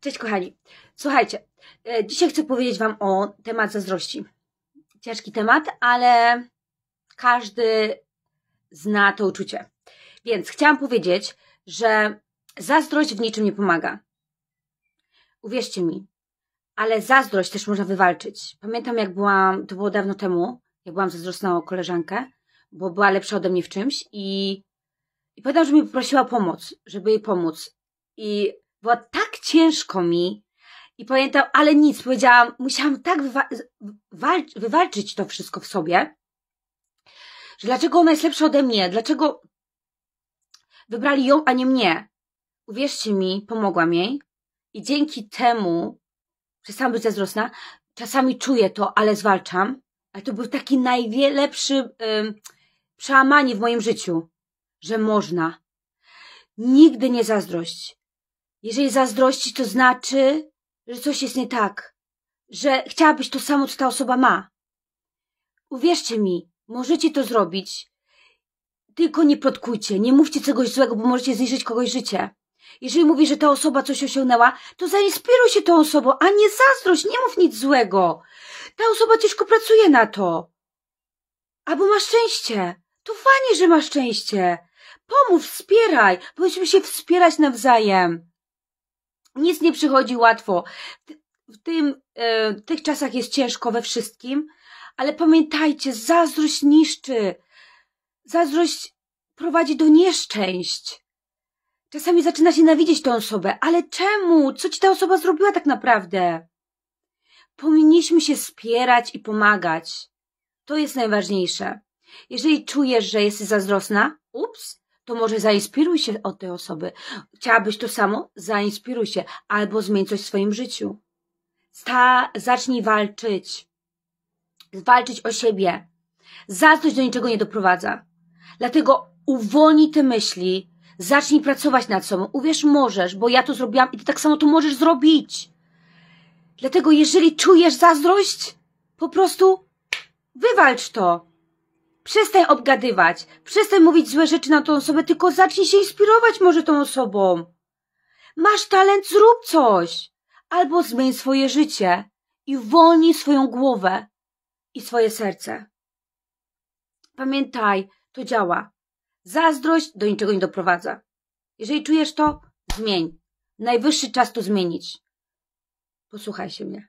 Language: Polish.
Cześć kochani. Słuchajcie, e, dzisiaj chcę powiedzieć Wam o temat zazdrości. Ciężki temat, ale każdy zna to uczucie. Więc chciałam powiedzieć, że zazdrość w niczym nie pomaga. Uwierzcie mi, ale zazdrość też można wywalczyć. Pamiętam, jak byłam, to było dawno temu, jak byłam zazdrosna o koleżankę, bo była lepsza ode mnie w czymś i, i pamiętam, że mi poprosiła o pomoc, żeby jej pomóc. I była tak ciężko mi i pamiętam, ale nic, powiedziałam, musiałam tak wywa wywalczyć to wszystko w sobie, że dlaczego ona jest lepsza ode mnie, dlaczego wybrali ją, a nie mnie. Uwierzcie mi, pomogłam jej i dzięki temu przestałam być zazdrosna. Czasami czuję to, ale zwalczam. Ale to był taki najlepszy yy, przełamanie w moim życiu, że można. Nigdy nie zazdrość. Jeżeli zazdrości, to znaczy, że coś jest nie tak, że chciałabyś to samo, co ta osoba ma. Uwierzcie mi, możecie to zrobić, tylko nie plotkujcie, nie mówcie czegoś złego, bo możecie zniszczyć kogoś życie. Jeżeli mówisz, że ta osoba coś osiągnęła, to zainspiruj się tą osobą, a nie zazdrość, nie mów nic złego. Ta osoba ciężko pracuje na to. Albo ma szczęście. To fajnie, że ma szczęście. Pomów, wspieraj, powinniśmy się wspierać nawzajem. Nic nie przychodzi łatwo. W tym, e, tych czasach jest ciężko we wszystkim, ale pamiętajcie, zazdrość niszczy. Zazdrość prowadzi do nieszczęść. Czasami zaczyna się nienawidzieć tę osobę, ale czemu? Co ci ta osoba zrobiła tak naprawdę? Powinniśmy się spierać i pomagać. To jest najważniejsze. Jeżeli czujesz, że jesteś zazdrosna, ups, to może zainspiruj się od tej osoby. Chciałabyś to samo? Zainspiruj się albo zmień coś w swoim życiu. Sta, zacznij walczyć. Walczyć o siebie. Zazdrość do niczego nie doprowadza. Dlatego uwolnij te myśli, zacznij pracować nad sobą. Uwierz, możesz, bo ja to zrobiłam i ty tak samo to możesz zrobić. Dlatego jeżeli czujesz zazdrość, po prostu wywalcz to. Przestań obgadywać, przestań mówić złe rzeczy na tą osobę, tylko zacznij się inspirować może tą osobą. Masz talent, zrób coś. Albo zmień swoje życie i uwolnij swoją głowę i swoje serce. Pamiętaj, to działa. Zazdrość do niczego nie doprowadza. Jeżeli czujesz to, zmień. Najwyższy czas to zmienić. Posłuchaj się mnie.